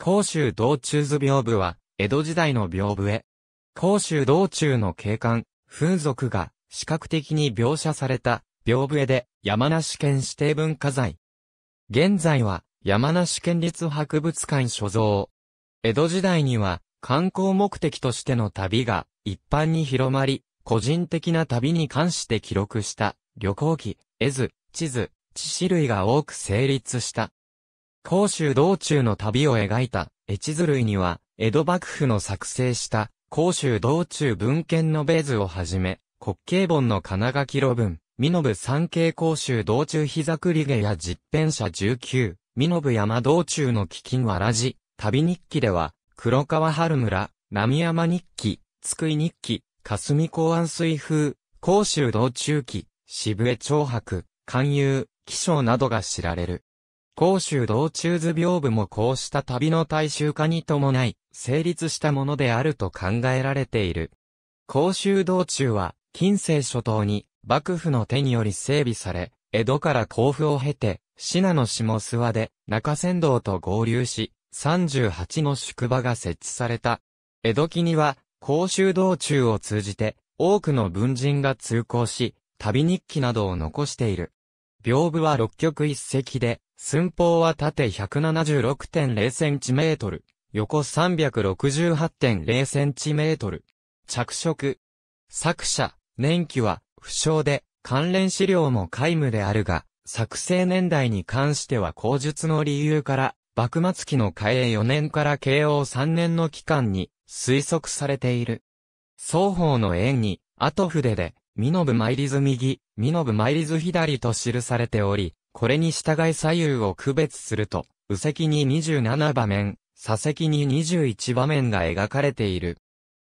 甲州道中図屏風は、江戸時代の屏風絵。甲州道中の景観、風俗が、視覚的に描写された、屏風絵で、山梨県指定文化財。現在は、山梨県立博物館所蔵。江戸時代には、観光目的としての旅が、一般に広まり、個人的な旅に関して記録した、旅行記、絵図、地図、地種類が多く成立した。甲州道中の旅を描いた、越図類には、江戸幕府の作成した、甲州道中文献のベーズをはじめ、国慶本の金書き路文、美信三景甲州道中膝栗毛や実編者19、美信山道中の飢饉わらじ、旅日記では、黒川春村、浪山日記、津久井日記、霞公安水風、甲州道中記、渋江長白、勧誘、気象などが知られる。甲州道中図屏風もこうした旅の大衆化に伴い、成立したものであると考えられている。甲州道中は、近世初頭に、幕府の手により整備され、江戸から甲府を経て、信濃下諏訪で、中山道と合流し、38の宿場が設置された。江戸期には、甲州道中を通じて、多くの文人が通行し、旅日記などを残している。屏風は六曲一席で、寸法は縦 176.0cm、横 368.0cm。着色。作者、年季は、不詳で、関連資料も皆無であるが、作成年代に関しては口述の理由から、幕末期の嘉永4年から慶応3年の期間に推測されている。双方の縁に、後筆で、身延参り図右、身延参り図左と記されており、これに従い左右を区別すると、右席に27場面、左席に21場面が描かれている。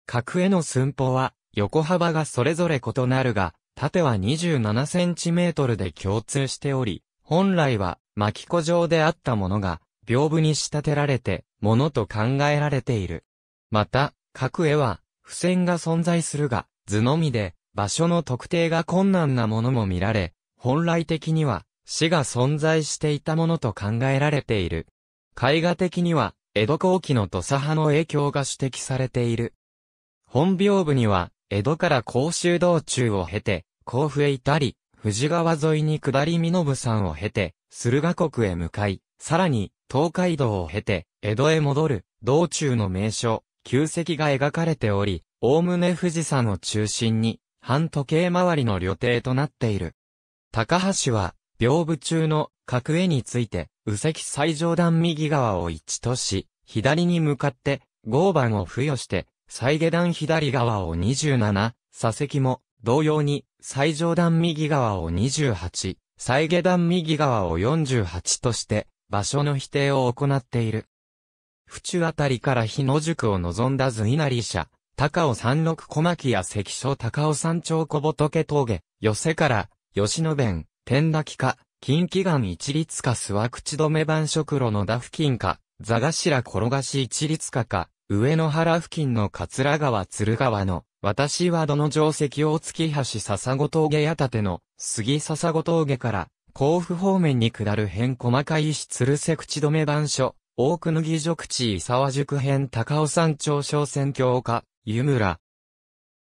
角への寸法は、横幅がそれぞれ異なるが、縦は27センチメートルで共通しており、本来は巻き子状であったものが、屏風に仕立てられて、ものと考えられている。また、角絵は、付箋が存在するが、図のみで、場所の特定が困難なものも見られ、本来的には、死が存在していたものと考えられている。絵画的には、江戸後期の土佐派の影響が指摘されている。本屏部には、江戸から甲州道中を経て、甲府へ至り、富士川沿いに下り身延山を経て、駿河国へ向かい、さらに、東海道を経て、江戸へ戻る、道中の名所、旧跡が描かれており、おおむね富士山を中心に、半時計回りの旅程となっている。高橋は、屏風中の角絵について、右席最上段右側を1とし、左に向かって、合板を付与して、最下段左側を27、左席も、同様に、最上段右側を28、最下段右側を48として、場所の否定を行っている。府中あたりから日野宿を望んだ図稲荷社、高尾山麓小牧や関所高尾山頂小仏峠、寄せから、吉野弁、天滝か、近畿岸一律か諏訪口止め板食路の田付近か、座頭転がし一律かか、上野原付近の桂川鶴川の、私はどの定石を月橋笹子峠建ての、杉笹子峠から、甲府方面に下る辺細かい石鶴瀬口止め板所、大久野木所口伊沢宿辺高尾山町小仙橋下、湯村。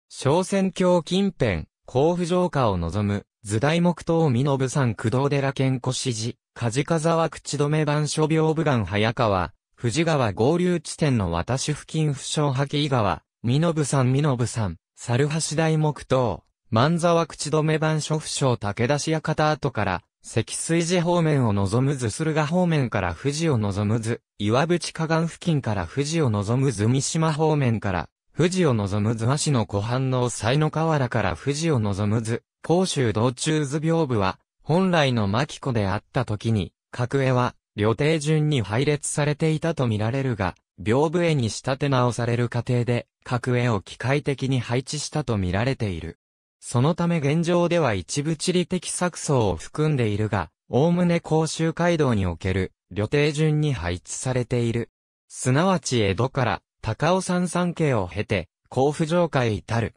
小仙橋近辺、甲府城下を望む、図大木東美信さん工藤寺健子支持、梶川沢口止め版諸病部岩早川、藤川合流地点の私付近不詳吐井川、美信さん美信さん、猿橋大木刀、万沢口止め版諸不祥武田市館跡から、積水寺方面を望む図駿河方面から富士を望む図、岩淵河岸付近から富士を望む図三島方面から富士を望む図和市の湖畔の西の河原から富士を望む図、甲州道中図屏風は、本来の牧子であった時に、格絵は、旅程順に配列されていたとみられるが、屏風絵に仕立て直される過程で、格絵を機械的に配置したとみられている。そのため現状では一部地理的錯綜を含んでいるが、おおむね甲州街道における、旅程順に配置されている。すなわち江戸から高尾山山系を経て、甲府城下へ至る。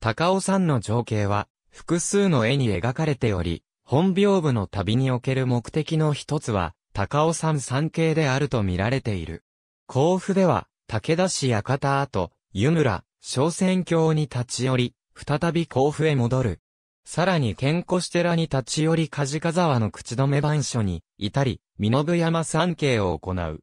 高尾山の情景は、複数の絵に描かれており、本屏風の旅における目的の一つは、高尾山山系であると見られている。甲府では、武田市館跡、湯村、小仙峡に立ち寄り、再び甲府へ戻る。さらに健康寺に立ち寄り梶川の口止め番所に、至り、身延山山系を行う。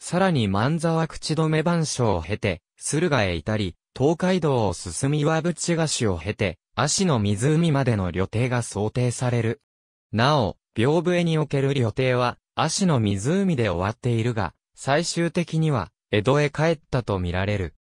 さらに万沢口止め番所を経て、駿河へ至り、東海道を進み和淵菓子を経て、足の湖までの旅程が想定される。なお、屏風絵における旅程は、足の湖で終わっているが、最終的には、江戸へ帰ったとみられる。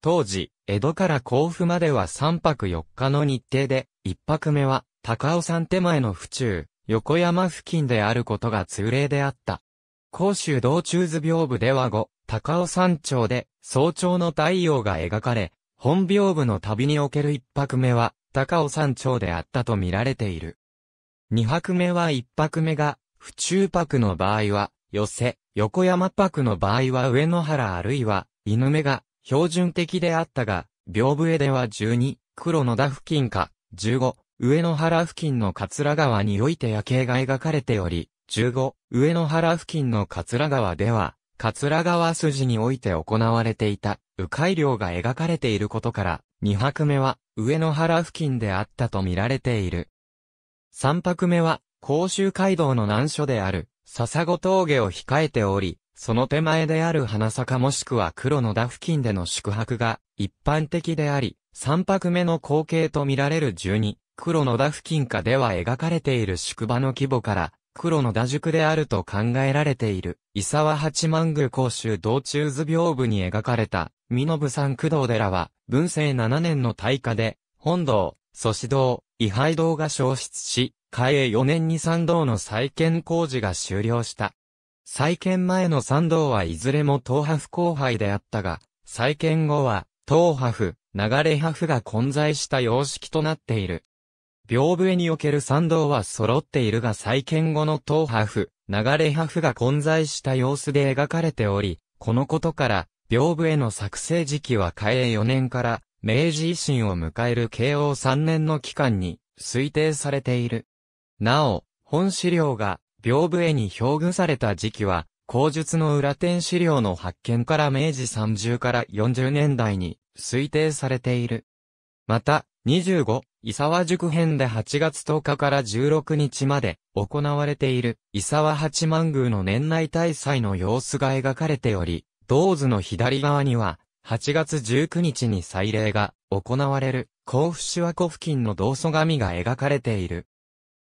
当時、江戸から甲府までは3泊4日の日程で、1泊目は、高尾山手前の府中、横山付近であることが通例であった。甲州道中図屏風では後、高尾山頂で早朝の太陽が描かれ、本屏風の旅における一泊目は高尾山頂であったと見られている。二泊目は一泊目が、府中泊の場合は、寄せ、横山泊の場合は上野原あるいは、犬目が標準的であったが、屏風絵では12、黒野田付近か、15、上野原付近の桂川において夜景が描かれており、15、上野原付近の桂川では、桂川筋において行われていた、迂回漁が描かれていることから、二泊目は、上野原付近であったと見られている。三泊目は、甲州街道の難所である、笹子峠を控えており、その手前である花坂もしくは黒野田付近での宿泊が一般的であり、三泊目の光景と見られる十二、黒野田付近下では描かれている宿場の規模から、黒の打塾であると考えられている、伊沢八幡宮公衆道中図屏風に描かれた、美信山工藤寺は、文政7年の大火で、本堂、祖師堂、位牌堂が焼失し、開営4年に参道の再建工事が終了した。再建前の参道はいずれも東派府後輩であったが、再建後は、東派府、流れ派府が混在した様式となっている。屏風絵における参道は揃っているが再建後の東波府、流れ波府が混在した様子で描かれており、このことから、屏風絵の作成時期は嘉永4年から、明治維新を迎える慶応3年の期間に推定されている。なお、本資料が屏風絵に表具された時期は、口述の裏点資料の発見から明治30から40年代に推定されている。また、25、伊沢塾編で8月10日から16日まで行われている伊沢八幡宮の年内大祭の様子が描かれており、道図の左側には8月19日に祭礼が行われる甲府市和湖付近の道祖神が描かれている。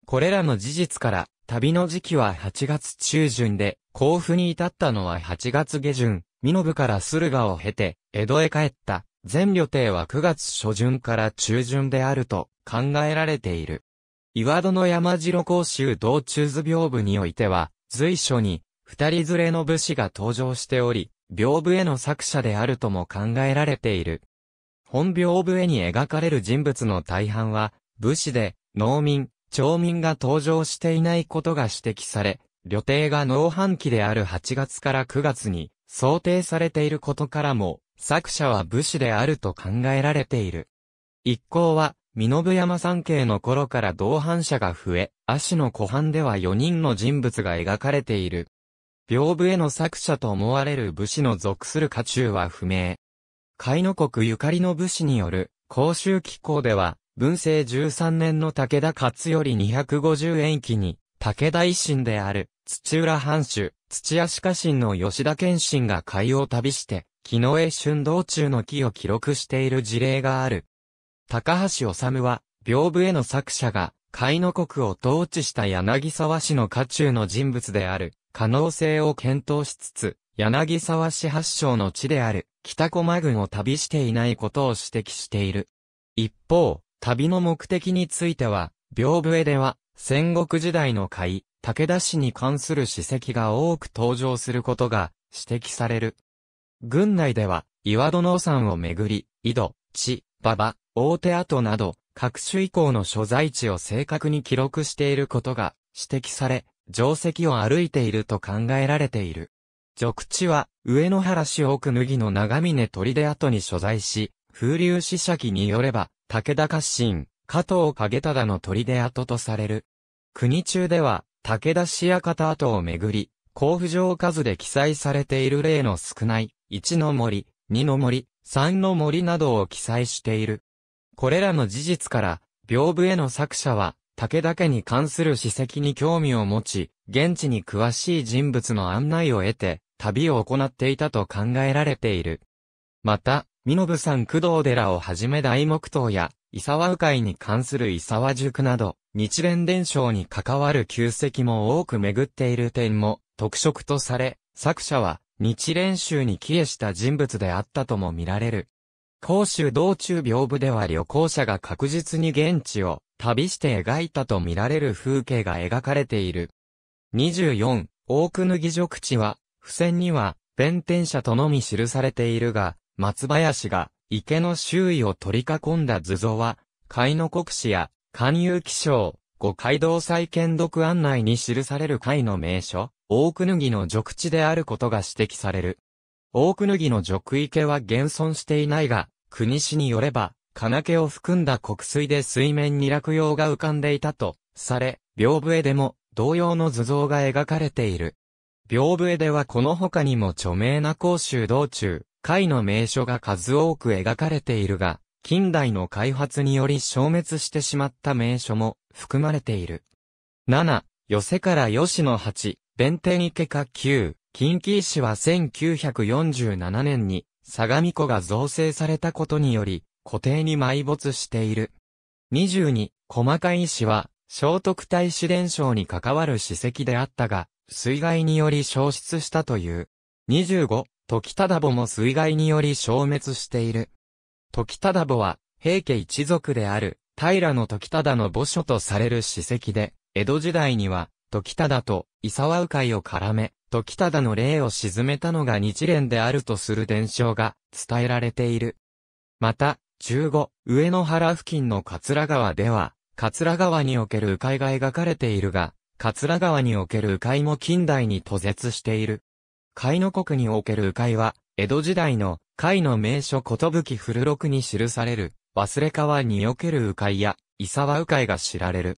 これらの事実から、旅の時期は8月中旬で、甲府に至ったのは8月下旬、身延から駿河を経て、江戸へ帰った全旅程は9月初旬から中旬であると考えられている。岩戸の山城甲州道中図屏風においては、随所に、二人連れの武士が登場しており、屏風への作者であるとも考えられている。本屏風絵に描かれる人物の大半は、武士で、農民、町民が登場していないことが指摘され、旅程が農繁期である8月から9月に想定されていることからも作者は武士であると考えられている。一行は、身延山山系の頃から同伴者が増え、足の湖畔では4人の人物が描かれている。屏風への作者と思われる武士の属する家中は不明。海の国ゆかりの武士による、公衆機構では、文政13年の武田勝頼250円期に、武田維新である、土浦藩主、土屋鹿神の吉田謙信が海を旅して、木の絵春道中の木を記録している事例がある。高橋治は、屏風への作者が、海の国を統治した柳沢氏の家中の人物である、可能性を検討しつつ、柳沢市発祥の地である、北駒郡を旅していないことを指摘している。一方、旅の目的については、屏風絵では、戦国時代の海、武田氏に関する史跡が多く登場することが指摘される。軍内では、岩戸農産をめぐり、井戸、地、馬場、大手跡など、各種以降の所在地を正確に記録していることが指摘され、定石を歩いていると考えられている。俗地は、上野原市奥麦の長峰出跡に所在し、風流史者記によれば、武田家臣、加藤景忠の出跡とされる。国中では、武田氏館跡をめぐり、甲府城数で記載されている例の少ない、1の森、2の森、3の森などを記載している。これらの事実から、屏風絵の作者は、武田家に関する史跡に興味を持ち、現地に詳しい人物の案内を得て、旅を行っていたと考えられている。また、身延山工藤寺をはじめ大木刀や、伊沢鵜飼に関する伊沢塾など、日蓮伝承に関わる旧跡も多く巡っている点も特色とされ、作者は日蓮宗に帰依した人物であったとも見られる。広州道中屏風では旅行者が確実に現地を旅して描いたと見られる風景が描かれている。24、大久義塾地は、付箋には、弁天社とのみ記されているが、松林が池の周囲を取り囲んだ図像は、海の国史や、官誘気象、五街道再建読案内に記される海の名所大久脱ぎの俗地であることが指摘される。大久脱ぎの俗池は現存していないが、国史によれば、金毛を含んだ国水で水面に落葉が浮かんでいたと、され、屏風絵でも同様の図像が描かれている。屏風絵ではこの他にも著名な甲州道中、海の名所が数多く描かれているが、近代の開発により消滅してしまった名所も含まれている。7、寄せから吉野八、弁天池下旧、近畿石は1947年に、相模湖が造成されたことにより、湖底に埋没している。22、細かい石は、聖徳太子伝承に関わる史跡であったが、水害により消失したという。25、時忠母も水害により消滅している。時忠母は、平家一族である、平時忠の墓所とされる史跡で、江戸時代には、時忠と伊沢鵜飼を絡め、時忠の霊を沈めたのが日蓮であるとする伝承が伝えられている。また、15、上野原付近の桂川では、桂川における鵜飼が描かれているが、桂川における鵜飼も近代に途絶している。海の国における鵜飼は、江戸時代の海の名所ことぶき古録に記される、忘れ川における鵜飼や、伊沢鵜飼が知られる。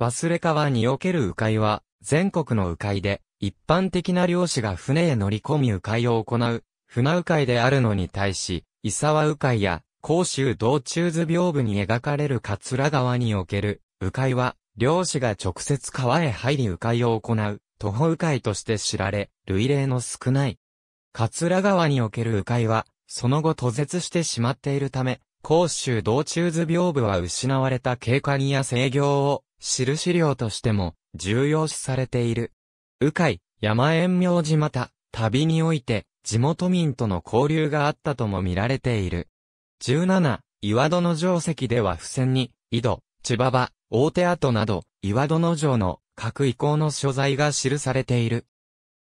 忘れ川における迂回は、全国の迂回で、一般的な漁師が船へ乗り込み迂回を行う、船迂回であるのに対し、伊沢迂回や、甲州道中図屏風に描かれる桂川における、迂回は、漁師が直接川へ入り迂回を行う、徒歩迂回として知られ、類例の少ない。桂川における迂回は、その後途絶してしまっているため、甲州道中図屏風は失われた景観や制御を知資料としても重要視されている。鵜飼、山縁明寺また、旅において地元民との交流があったとも見られている。17、岩戸の城跡では付箋に、井戸、千葉場、大手跡など、岩戸の城の各遺構の所在が記されている。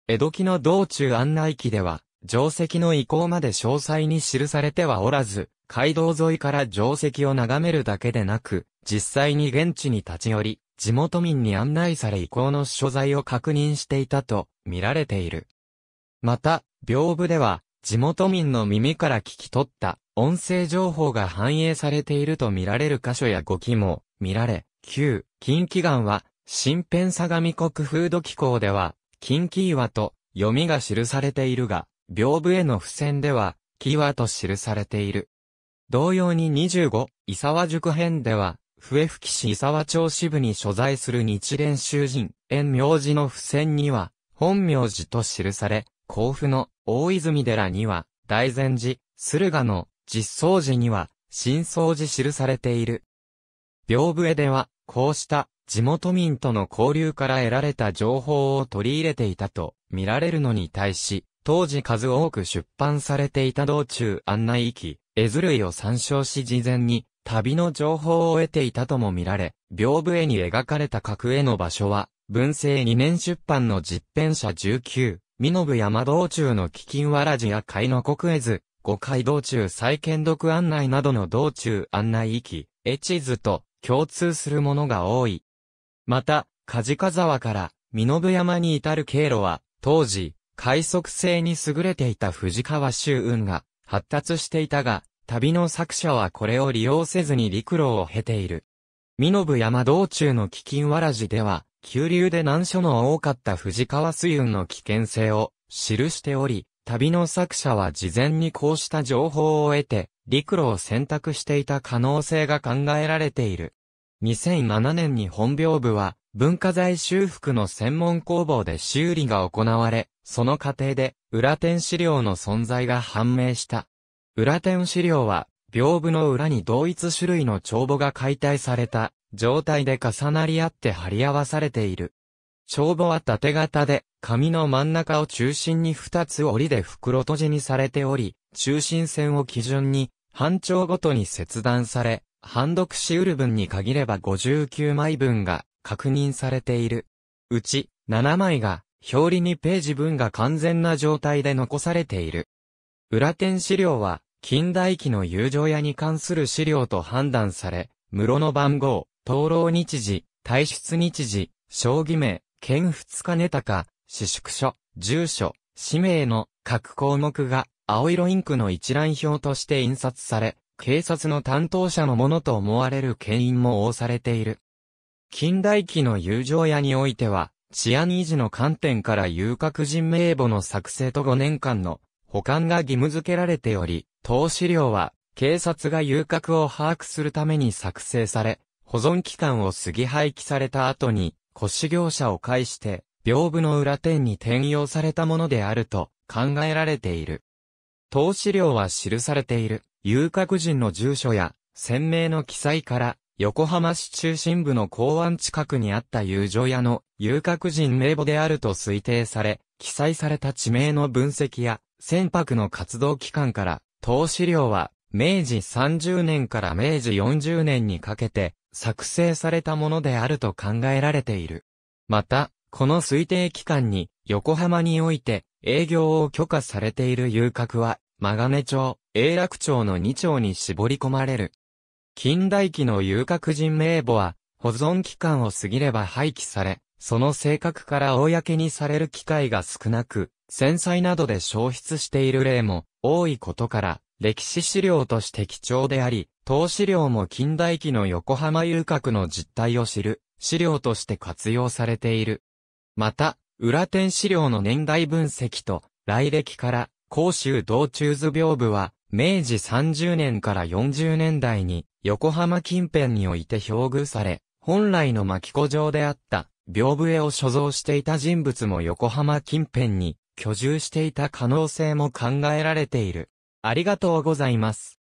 江戸期の道中案内記では、定石の遺構まで詳細に記されてはおらず、街道沿いから定石を眺めるだけでなく、実際に現地に立ち寄り、地元民に案内され遺構の所在を確認していたと見られている。また、屏風では、地元民の耳から聞き取った音声情報が反映されていると見られる箇所や語記も見られ、旧近畿岩は、新編相模国風土機構では、近畿岩と読みが記されているが、屏風への付箋では、木岩と記されている。同様に25、伊沢塾編では、笛吹市伊沢町支部に所在する日蓮囚人、縁名字の付箋には、本名字と記され、甲府の大泉寺には、大善寺、駿河の実相寺には、新相寺記されている。屏風絵では、こうした地元民との交流から得られた情報を取り入れていたと見られるのに対し、当時数多く出版されていた道中案内域、絵図類を参照し事前に旅の情報を得ていたとも見られ、屏風絵に描かれた格絵の場所は、文政2年出版の実編者19、身延山道中の基金わらじや海の国絵図、五海道中再建読案内などの道中案内域、絵地図と共通するものが多い。また、梶川沢から身延山に至る経路は、当時、快速性に優れていた藤川周雲が発達していたが、旅の作者はこれを利用せずに陸路を経ている。身延山道中の飢饉わらじでは、急流で難所の多かった藤川水運の危険性を記しており、旅の作者は事前にこうした情報を得て、陸路を選択していた可能性が考えられている。2007年に本病部は、文化財修復の専門工房で修理が行われ、その過程で、裏天資料の存在が判明した。裏点資料は、屏風の裏に同一種類の帳簿が解体された状態で重なり合って貼り合わされている。帳簿は縦型で、紙の真ん中を中心に2つ折りで袋閉じにされており、中心線を基準に、半帳ごとに切断され、判読し得る分に限れば59枚分が確認されている。うち、7枚が、表裏にページ分が完全な状態で残されている。裏点資料は、近代期の友情屋に関する資料と判断され、室の番号、灯籠日時、退出日時、将棋名、県二日寝高、私宿所、住所、氏名の各項目が青色インクの一覧表として印刷され、警察の担当者のものと思われる牽引も応されている。近代期の友情屋においては、治安維持の観点から遊郭人名簿の作成と5年間の保管が義務付けられており、投資料は警察が遊郭を把握するために作成され、保存期間を過ぎ廃棄された後に、骨子業者を介して、屏風の裏点に転用されたものであると考えられている。投資料は記されている、遊郭人の住所や、鮮明の記載から、横浜市中心部の港湾近くにあった遊女屋の遊郭人名簿であると推定され、記載された地名の分析や、船舶の活動期間から、投資料は、明治30年から明治40年にかけて、作成されたものであると考えられている。また、この推定期間に、横浜において、営業を許可されている遊郭は、マガネ町、永楽町の2町に絞り込まれる。近代期の遊郭人名簿は、保存期間を過ぎれば廃棄され、その性格から公にされる機会が少なく、戦災などで消失している例も多いことから、歴史資料として貴重であり、当資料も近代期の横浜遊郭の実態を知る資料として活用されている。また、裏天資料の年代分析と来歴から、甲州道中図屏風は、明治30年から40年代に横浜近辺において表具され、本来の巻子城であった屏風絵を所蔵していた人物も横浜近辺に居住していた可能性も考えられている。ありがとうございます。